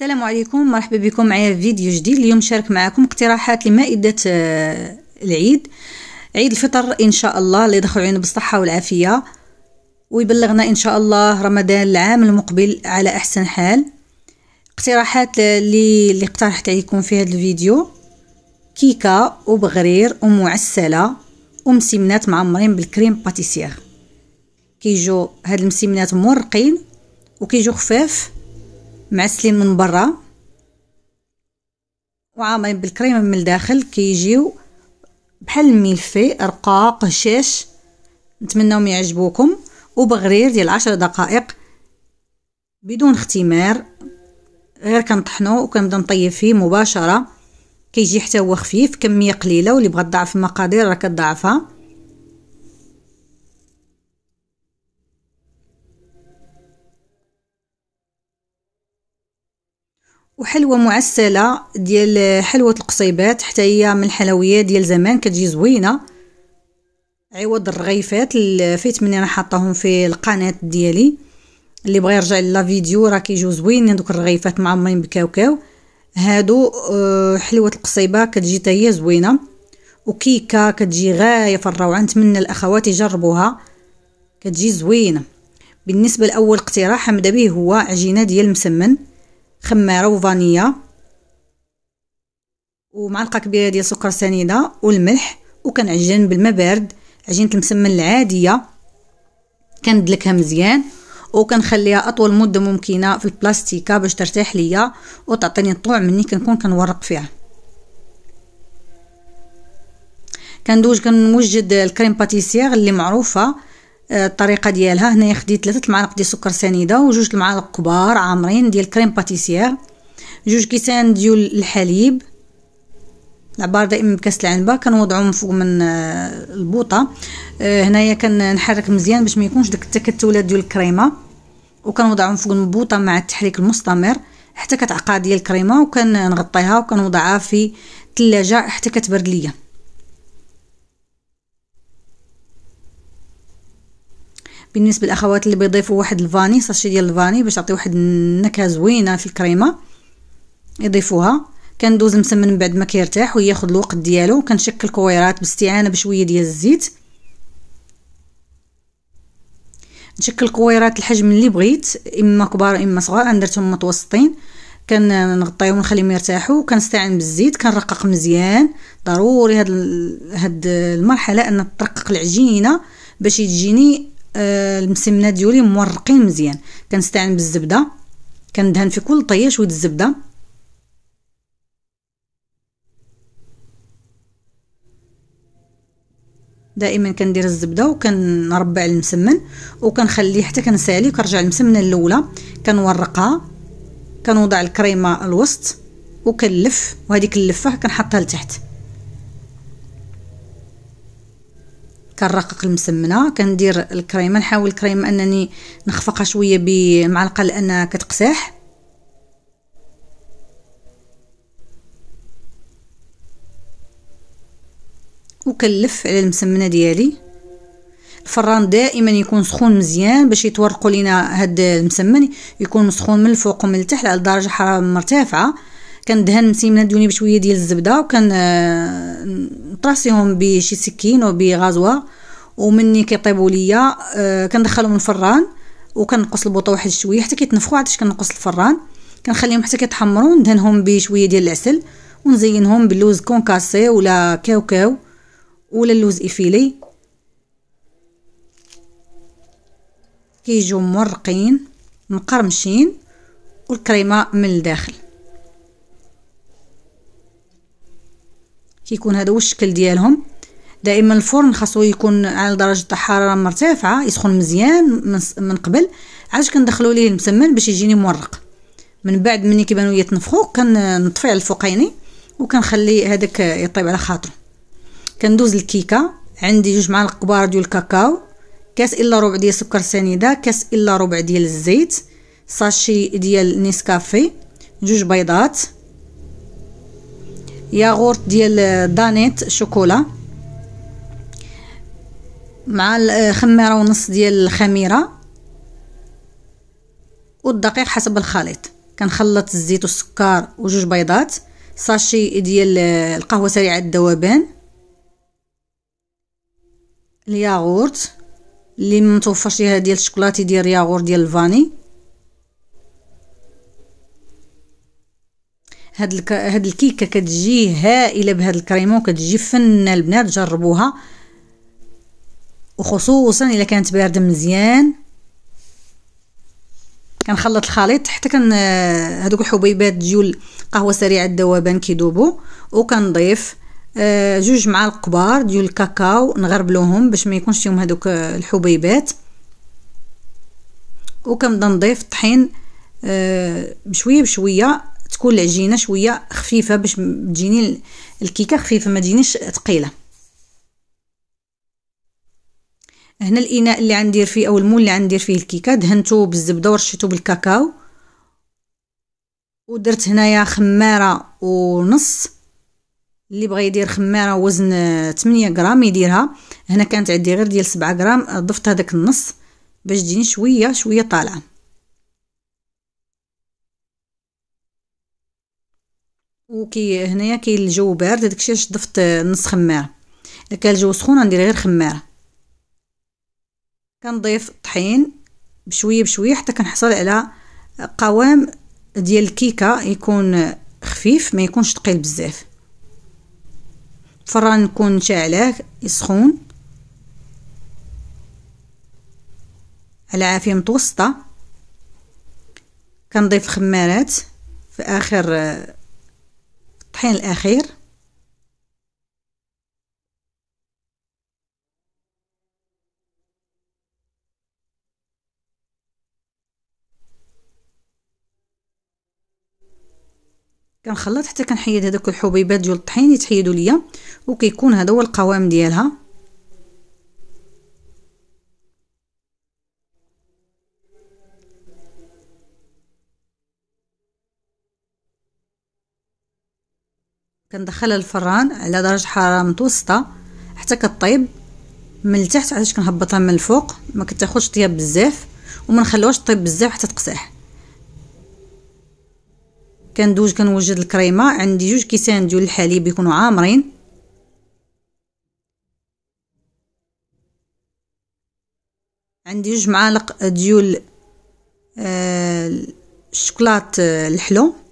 السلام عليكم مرحبا بكم معايا في فيديو جديد اليوم نشارك معكم اقتراحات لمائدة آه، العيد عيد الفطر ان شاء الله اللي يدخل علينا بالصحة والعافية ويبلغنا ان شاء الله رمضان العام المقبل على احسن حال اقتراحات اللي اللي اقترحت عليكم في هذا الفيديو كيكه وبغرير ومعسله ومسمنات معمرين بالكريم باتيسير كيجو هاد المسمنات مورقين وكيجو خفاف معسلين من برا وعاملين بالكريمه من الداخل كيجيو بحال الملفي رقاق هشاش نتمنىهم يعجبوكم وبغرير ديال عشر دقائق بدون اختمار غير كنطحنو وكنبدا نطيب فيه مباشره كيجي حتى هو خفيف كميه قليله واللي بغى تضاعف المقادير راه كتضاعفها وحلوة معسلة ديال حلوة القصيبات حتى هي من الحلويات ديال زمان كتجي زوينة عوض الرغيفات الفيت مني راه حطاهم في القناة ديالي اللي بغى يرجع لا فيديو راه كيجيو زوينين دوك الرغيفات معمرين بكاوكاو هادو آه، حلوة القصيبة كتجي حتى هي زوينة وكيكة كتجي غاية في الروعة نتمنى الأخوات يجربوها كتجي زوينة بالنسبة لأول اقتراح مدبيه هو عجينة ديال المسمن خماره وفانيا ومعلقه كبيره ديال سكر سنيده والملح وكنعجن بالماء بارد عجينه المسمن العاديه كندلكها مزيان وكنخليها اطول مده ممكنه في البلاستيكه باش ترتاح ليا وتعطيني الطوع مني كنكون كنورق فيها كندوج كنوجد الكريم باتيسير اللي معروفه الطريقه ديالها هنايا خديت ثلاثه المعالق ديال السكر سنيده وجوج المعالق كبار عامرين ديال كريم باتيسير جوج كيسان ديال الحليب العبار دائما بكاس العنبه كنوضعهم فوق من آه، البوطه آه، هنايا كنحرك مزيان باش ما يكونش داك التكتلات ديال الكريمه وكنوضعهم فوق البوطه مع التحريك المستمر حتى كتعقد ديال الكريمه وكنغطيها وكنوضعها في الثلاجه حتى كتبرد ليا بالنسبه للاخوات اللي بيضيفوا واحد الفاني ساشي ديال الفاني باش تعطي واحد النكهه زوينه في الكريمه يضيفوها كندوز المسمن من بعد ما كيرتاح وياخذ الوقت ديالو كنشكل كويرات باستعانه بشويه ديال الزيت نشكل كويرات الحجم اللي بغيت اما كبار اما صغار انا درتهم متوسطين كنغطيهم ونخليهم يرتاحوا كنستعين بالزيت كنرقق مزيان ضروري هاد هاد المرحله ان ترقق العجينه باش تجيني آه، المسمنه ديولي مورقين مزيان كنستعين بالزبده كندهن في كل طيه شويه الزبده دائما كندير الزبده وكنربع المسمن وكنخليه حتى كنسالي كنرجع المسمنه الاولى كنورقها كنوضع الكريمه الوسط وكنلف وهذيك اللفه كنحطها لتحت كنرقق المسمنه كندير الكريمه نحاول الكريمه انني نخفقها شويه بمعلقه لانها كتقساح وكنلف على المسمنه ديالي الفران دائما يكون سخون مزيان باش يتورقوا لينا هاد المسمن يكون سخون من الفوق ومن التحت على درجه حراره مرتفعه كندهن المسيمنه دوني بشويه ديال الزبده وكان آه، نطراسيهم بشي سكين وبغازوا ومني كيطيبوا ليا آه، كندخلهم الفران وكنقص البوطه واحد شويه حتى كيتنفخوا عاد كنقص الفران كنخليهم حتى كيتحمروا ندهنهم بشويه ديال العسل ونزينهم باللوز كونكاسي ولا كاوكاو ولا اللوز افيلي كيجيو مرقين مقرمشين والكريمه من الداخل كيكون هذا هو الشكل ديالهم دائما الفرن خاصو يكون على درجه الحراره مرتفعه يسخن مزيان من قبل علاش كندخلوا ليه المسمن باش يجيني مورق من بعد ملي كيبانوا ليا كنطفي على الفوقيني وكنخلي هذاك يطيب على خاطره كندوز الكيكه عندي جوج معالق كبار ديال الكاكاو كاس الا ربع ديال سكر سنيده كاس الا ربع ديال الزيت ساشي ديال نيسكافي جوج بيضات ياغورت ديال دانيت شوكولا مع آه، خميرة ونص ديال الخميرة والدقيق حسب الخليط كنخلط الزيت والسكر وجوج بيضات ساشي ديال آه، القهوة سريعة الذوبان الياغورت اللي متوفرش ليها ديال الشوكولاتي ديال الياغورت ديال الفاني هاد الك... هاد الكيكه كتجي هائله بهاد الكريمون كتجي فنه البنات جربوها وخصوصا الا كانت بارده مزيان كنخلط الخليط حتى كن هذوك الحبيبات ديال قهوه سريعه الذوبان كيذوبوا وكنضيف آه، جوج معالق كبار ديال الكاكاو نغربلوهم باش ما يكونش فيهم هذوك الحبيبات وكنبدا نضيف الطحين آه، بشويه بشويه تكون العجينه شويه خفيفه باش تجيني الكيكه خفيفه ما تجينيش ثقيله هنا الاناء اللي غندير فيه او المول اللي غندير فيه الكيكه دهنته بالزبده ورشيته بالكاكاو ودرت هنايا خماره ونص اللي بغى يدير خماره وزن 8 غرام يديرها هنا كانت عندي غير ديال 7 غرام ضفت هذاك النص باش تجيني شويه شويه طالعه وكي هنايا كاين الجو بارد داكشي علاش ضفت نص خماره الا كان الجو سخون غندير غير خماره كنضيف الطحين بشويه بشويه حتى كنحصل على قوام ديال الكيكه يكون خفيف ما يكونش ثقيل بزاف الفران نكون شاعلاه يسخون على عافيه متوسطه كنضيف الخمارات في اخر الطحين الأخير كنخلط حتى كنحيد هذوك الحبيبات ديال الطحين يتحيدوا ليا وكيكون هذا هو القوام ديالها كندخلها للفران على درجه حراره متوسطه حتى كطيب من التحت علاش كنهبطها من الفوق ما كتاخذش طياب بزاف وما نخليوهاش طيب بزاف حتى تقساح كندوز كنوجد الكريمه عندي جوج كيسان ديال الحليب يكونوا عامرين عندي جوج معالق ديال آه، الشوكولات الحلو آه،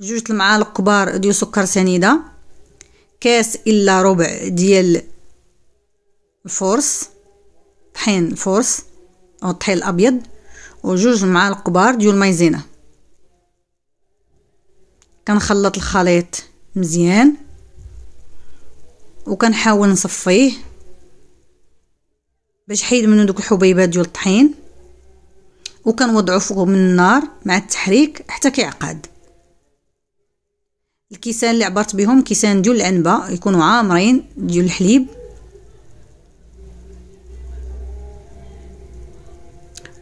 جوج المعالق كبار ديال سكر سنيده كاس الا ربع ديال الفورس طحين الفورس او الطحين الابيض وجوج معالق كبار ديال المايزينا كنخلط الخليط مزيان وكنحاول نصفيه باش حيد منه دوك الحبيبات ديال الطحين وكنوضعو فوق من النار مع التحريك حتى كيعقد الكيسان اللي عبرت بهم كيسان ديال العنبه يكونوا عامرين ديال الحليب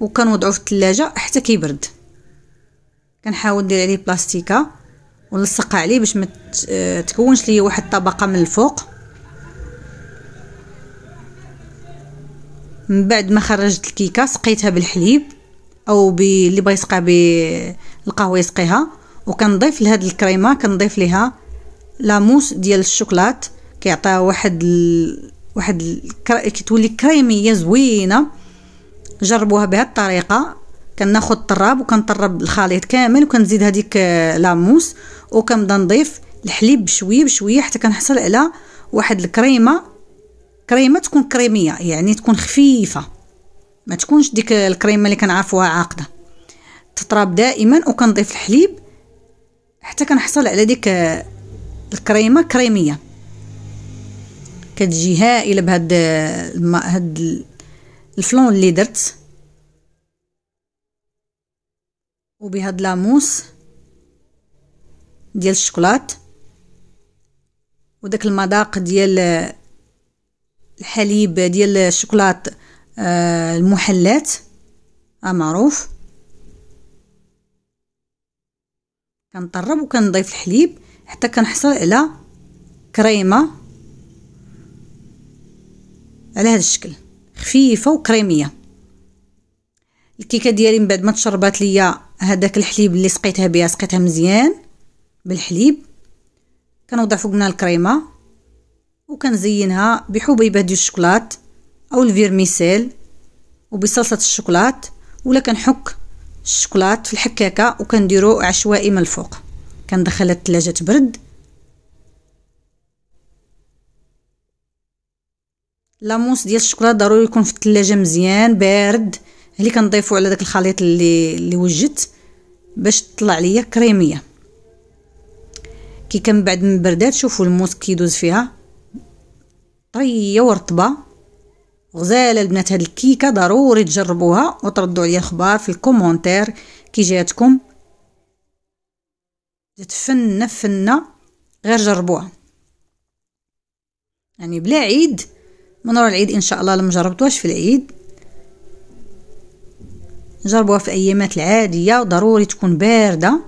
وكنوضعو في الثلاجه حتى كيبرد كنحاول ندير عليه بلاستيكه ونلصقها عليه باش ما آه، تكونش ليا واحد الطبقه من الفوق من بعد ما خرجت الكيكه سقيتها بالحليب او باللي بغى يسقى بالقهوه يسقيها وكنضيف لهاد الكريمه كنضيف ليها لاموس ديال الشوكولات كيعطيها واحد ال... واحد ال... كتولي كريميه زوينه جربوها بهذه الطريقه كناخذ الطراب وكنطرب الخليط كامل وكنزيد هذيك آه، لاموس وكنبدا نضيف الحليب بشويه بشويه حتى كنحصل على واحد الكريمه كريمه تكون كريميه يعني تكون خفيفه ما تكونش ديك الكريمه اللي كنعرفوها عاقده تطراب دائما وكنضيف الحليب حتى كنحصل على ديك الكريمه كريميه كتجي هائله بهاد هاد الفلون اللي درت وبهاد لاموس ديال الشوكولات وداك المذاق ديال الحليب ديال الشوكولات آه، المحلات آه، معروف كنطرب وكنضيف الحليب حتى كنحصل على كريمه على هذا الشكل خفيفه وكريميه الكيكه ديالي من بعد ما تشربات ليا هذاك الحليب اللي سقيتها بها سقيتها مزيان بالحليب كنوضع فوق منها الكريمه وكنزينها بحبيبه ديال الشوكولات او الفيرميسيل وبصلصه الشوكولات ولا كنحك الشوكولات في الحكاكه وكنديرو عشوائي من الفوق كندخلها الثلاجه تبرد لاموس ديال الشوكولات ضروري يكون في الثلاجه مزيان بارد اللي كنضيفو على داك الخليط اللي اللي وجدت باش تطلع ليا كريميه كي كان بعد من بردات شوفوا الموس كيدوز فيها طريه ورطبه غزاله البنات هاد الكيكه ضروري تجربوها وتردوا عليا الخبار في الكومونتير كي جاتكم جات فنه فنه غير جربوها يعني بلا عيد من ورا العيد ان شاء الله لما جربتوهاش في العيد جربوها في ايامات العاديه ضروري تكون بارده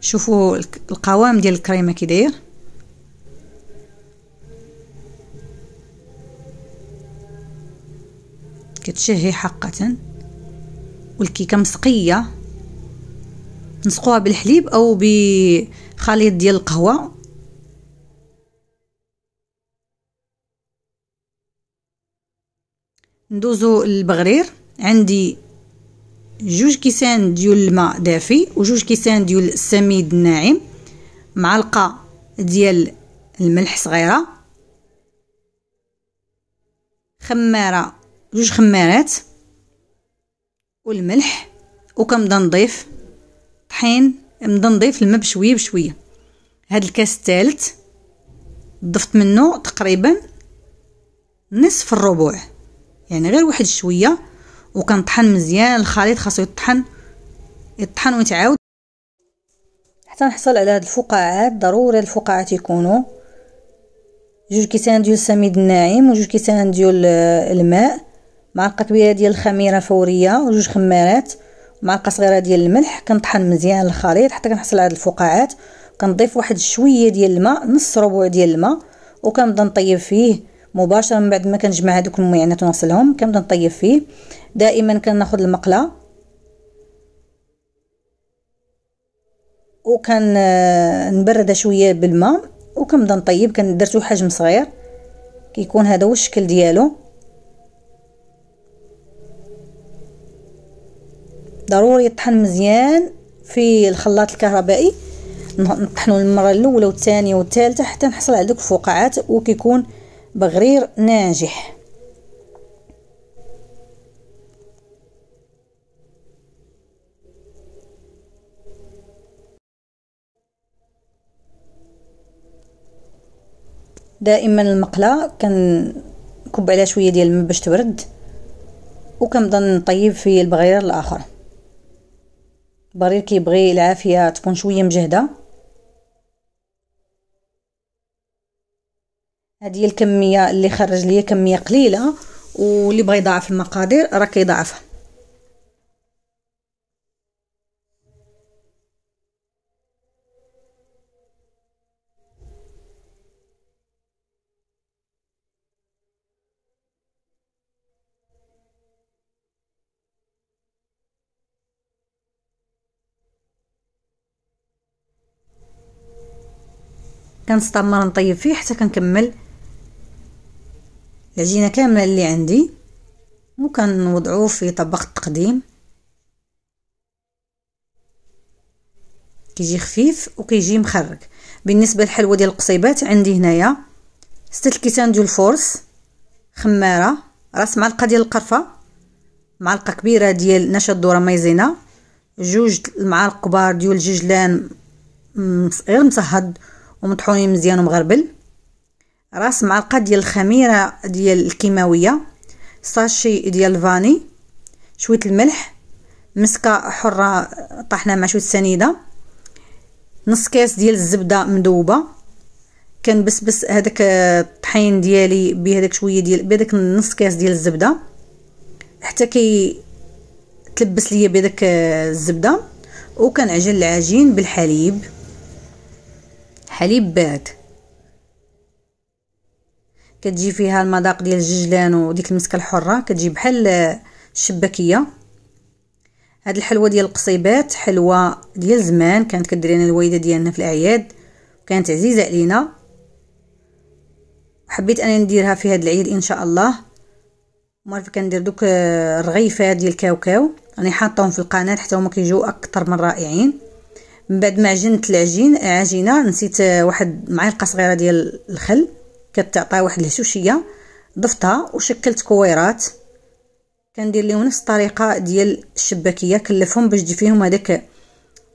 شوفوا القوام ديال الكريمه كي داير كتشهي حقا والكيكه مسقيه نسقوها بالحليب او بخليط ديال القهوه ندوزو البغرير عندي جوج كيسان ديال الماء دافي وجوج كيسان ديال السميد الناعم معلقه ديال الملح صغيره خماره جوج خمارات والملح وكنبدا نضيف طحين نبدا نضيف الماء بشويه بشويه هاد الكاس الثالث ضفت منه تقريبا نصف الربع يعني غير واحد شويه وكنطحن مزيان الخليط خاصو يطحن يطحن ويتعاود حتى نحصل على هاد الفقاعات ضروري الفقاعات يكونوا جوج كيسان ديال السميد الناعم وجوج كيسان ديال آه، الماء معلقه كبيره ديال الخميره فوريه وجوج خمارات معلقه صغيره ديال الملح كنطحن مزيان الخليط حتى كنحصل على هاد الفقاعات كنضيف واحد شويه ديال الماء نص ربع ديال الماء وكنبدا نطيب فيه مباشره من بعد ما كنجمع هذوك المعينات ونغسلهم كنبدا نطيب فيه دائما كناخذ المقله وكان نبردها شويه بالماء وكنبدا نطيب كندرتو حجم صغير كيكون هذا هو الشكل ديالو ضروري يطحن مزيان في الخلاط الكهربائي نطحنو المره الاولى والثانيه والثالثه حتى نحصل على دوك الفقاعات وكيكون بغرير ناجح دائما المقله كنكب عليها شويه ديال الماء باش تبرد وكنبدا نطيب في البغير الاخر البريد كيبغي العافيه تكون شويه مجهده هذه الكميه اللي خرج ليا كميه قليله واللي بغى يضاعف المقادير راه كيضاعفها كنستمر نطيب فيه حتى كنكمل العجينه كامله اللي عندي وكنوضعو في طبق التقديم كيجي خفيف وكيجي مخرج بالنسبه للحلوه ديال القصيبات عندي هنايا ستة الكيسان ديال الفورس خماره راس معلقه ديال القرفه معلقه كبيره ديال نشا الذره مايزينا جوج المعالق كبار ديال الججلان صغير مصهد ومطحونين مزيان ومغربل راس معلقه ديال الخميره ديال الكيماويه ساشي ديال الفاني شويه الملح مسكه حره طحنا مع شويه سنيده نص كاس ديال الزبده مذوبه كنبسبس هذاك الطحين ديالي بهذاك شويه ديال بهذاك نص كاس ديال الزبده حتى كي تلبس ليا بهذاك الزبده وكنعجن العجين بالحليب حليب بارد كتجي فيها المذاق ديال الججلان وديك المسكه الحره كتجي بحال الشباكيه هاد الحلوه ديال القصيبات حلوه ديال زمان كانت كدير لنا الوالده ديالنا في الاعياد وكانت عزيزه علينا حبيت انا نديرها في هاد العيد ان شاء الله مرة كندير دوك آه، الرغيفات ديال الكاوكاو راني حاطاهم في القناه حتى هما كيجيو اكثر من رائعين من بعد ما عجنت العجين عجينه نسيت واحد معلقه صغيره ديال الخل كتعطي واحد الهشوشيه ضفتها وشكلت كويرات كندير لهم نفس الطريقه ديال الشباكيه كلفهم باش تجي فيهم هذاك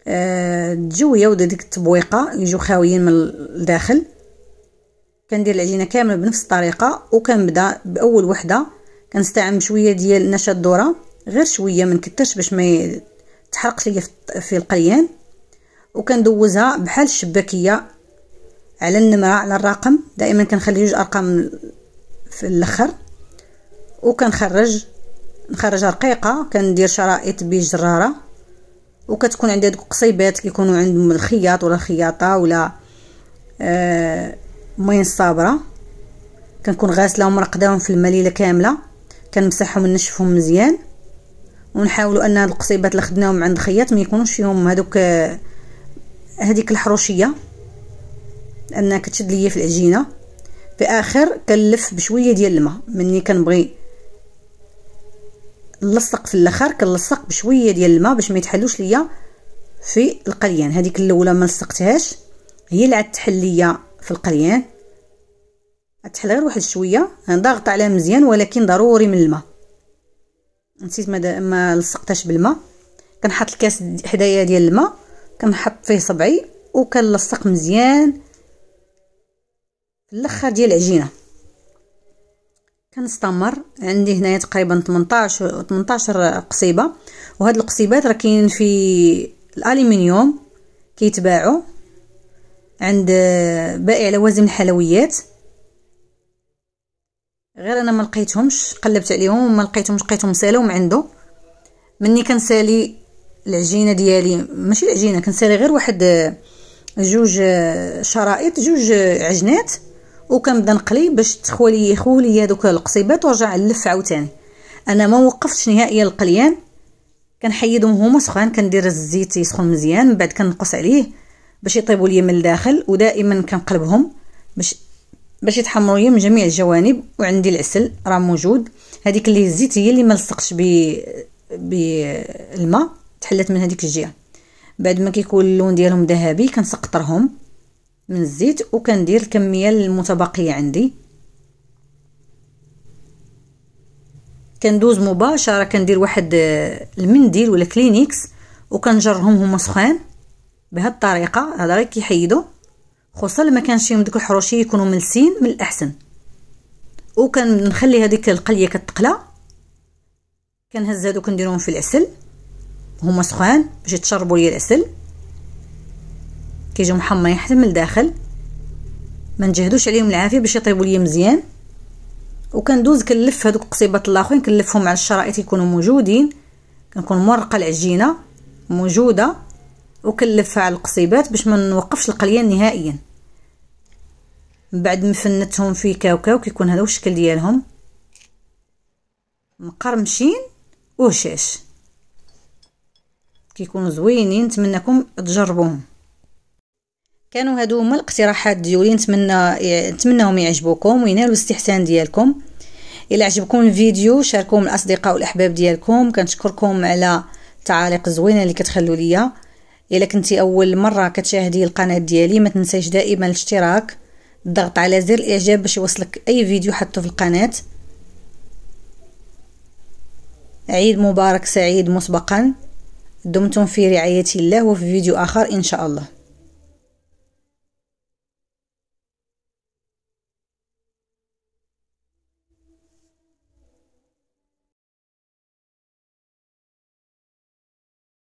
آه، الجويه ودا وديك التبويقه يجوا خاويين من الداخل كندير العجينه كامله بنفس الطريقه وكنبدا باول وحده كنستعمل شويه ديال نشا الذره غير شويه ما نكثرش باش ما تحرقش ليا في القليان وكندوزها بحال الشباكيه على النمره على الرقم دائما كنخلي جوج ارقام في الاخر وكنخرج نخرج رقيقه كندير شرائط بجراره وكتكون عندي هذوك القصيبات كيكونوا عندهم الخياط ولا الخياطه ولا آه مين الصابره كنكون غاسلاهم مرقداهم في المليله كامله كنمسحهم نشفهم مزيان ونحاولوا ان هاد القصيبات اللي خدناهم عند الخياط ما يكونوش فيهم هذوك آه هذيك الحروشيه لانها كتشد ليا في العجينه في اخر كنلف بشويه ديال الماء مني كنبغي نلصق في الاخر كنلصق بشويه ديال الماء باش ما يتحلوش ليا في القليان هذيك الاولى ما لصقتهاش هي اللي عاد تحل ليا في القليان تحل غير واحد شويه ضاغطه عليها مزيان ولكن ضروري من الماء نسيت ما, ما لصقتهاش بالماء كنحط الكاس حدايا ديال الماء كنحط فيه صبعي وكنلصق مزيان في الاخر ديال العجينه كنستمر عندي هنايا تقريبا 18 18 قصيبه وهاد القصيبات راه كاين في الالومنيوم كيتباعوا عند بائع لوازم الحلويات غير انا ما لقيتهمش قلبت عليهم وما لقيتهمش لقيتهم سالهم عنده مني كنسالي العجينه ديالي ماشي العجينه كنسالي غير واحد آه، جوج آه، شرائط جوج آه، عجنات وكنبدا نقلي باش تخوى لي يخوى لي هذوك القصيبات ورجع نلف عاوتاني انا ما وقفتش نهائيا القليان كنحيدهم هما سخان كندير الزيت يسخن مزيان من بعد كنقص عليه باش يطيبوا لي من الداخل ودائما كنقلبهم باش باش يتحمروا لي من جميع الجوانب وعندي العسل راه موجود هذيك اللي الزيت هي اللي ما لصقش بالماء تحلات من هذيك الجهه بعد ما كيكون اللون ديالهم ذهبي كنسقطرهم من الزيت وكندير الكميه المتبقيه عندي كندوز مباشره كندير واحد آه، المنديل ولا كلينيكس وكنجرهم هما سخان بهاد الطريقه هذا غير كيحيدوا خصوصا لما كانش فيهم دوك الحروشيه يكونوا ملسين من الاحسن وكنخلي هذيك القليه كتقلى كنهز هادو كنديرهم في العسل هما سخان باش يتشربوا ليا العسل كيجيو محمرين حتى من الداخل ما نجهدوش عليهم العافيه باش يطيبوا ليا مزيان وكندوز كنلف هذوك القصيبات الاخرين كنلفهم على الشرائط يكونوا موجودين كنكون مورقه العجينه موجوده وكنلفها على القصيبات باش ما نوقفش القليان نهائيا من بعد ما فنتهم في كاوكاو كيكون هذا الشكل ديالهم مقرمشين وهشاش كيكونوا زوينين نتمنىكم تجربوهم كانوا هادو هما الاقتراحات ديولي نتمنى نتمنىهم يعجبوكم وينالوا الاستحسان ديالكم الى عجبكم الفيديو شاركوه مع الاصدقاء والاحباب ديالكم كنشكركم على التعاليق الزوينه اللي كتخلوا ليا الا كنتي اول مره كتشاهدي القناه ديالي ما تنسيش دائما الاشتراك الضغط على زر الاعجاب باش يوصلك اي فيديو حطه في القناه عيد مبارك سعيد مسبقا دمتم في رعاية الله وفي فيديو آخر إن شاء الله